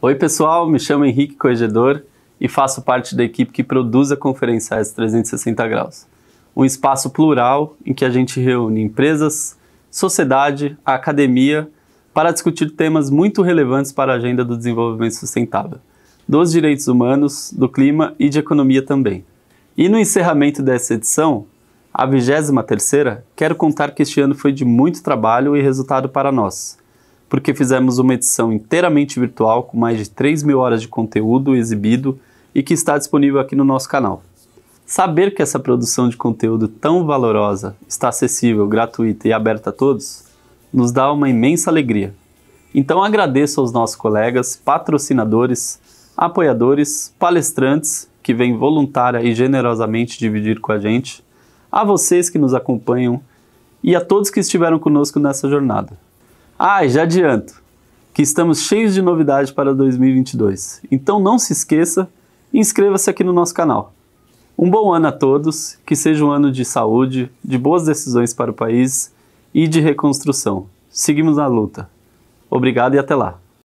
Oi, pessoal, me chamo Henrique Corregedor e faço parte da equipe que produz a s 360 Graus, um espaço plural em que a gente reúne empresas, sociedade, academia para discutir temas muito relevantes para a agenda do desenvolvimento sustentável, dos direitos humanos, do clima e de economia também. E no encerramento dessa edição, a 23 terceira, quero contar que este ano foi de muito trabalho e resultado para nós porque fizemos uma edição inteiramente virtual com mais de 3 mil horas de conteúdo exibido e que está disponível aqui no nosso canal. Saber que essa produção de conteúdo tão valorosa está acessível, gratuita e aberta a todos nos dá uma imensa alegria. Então agradeço aos nossos colegas, patrocinadores, apoiadores, palestrantes que vêm voluntária e generosamente dividir com a gente, a vocês que nos acompanham e a todos que estiveram conosco nessa jornada. Ah, já adianto que estamos cheios de novidades para 2022. Então não se esqueça e inscreva-se aqui no nosso canal. Um bom ano a todos, que seja um ano de saúde, de boas decisões para o país e de reconstrução. Seguimos na luta. Obrigado e até lá.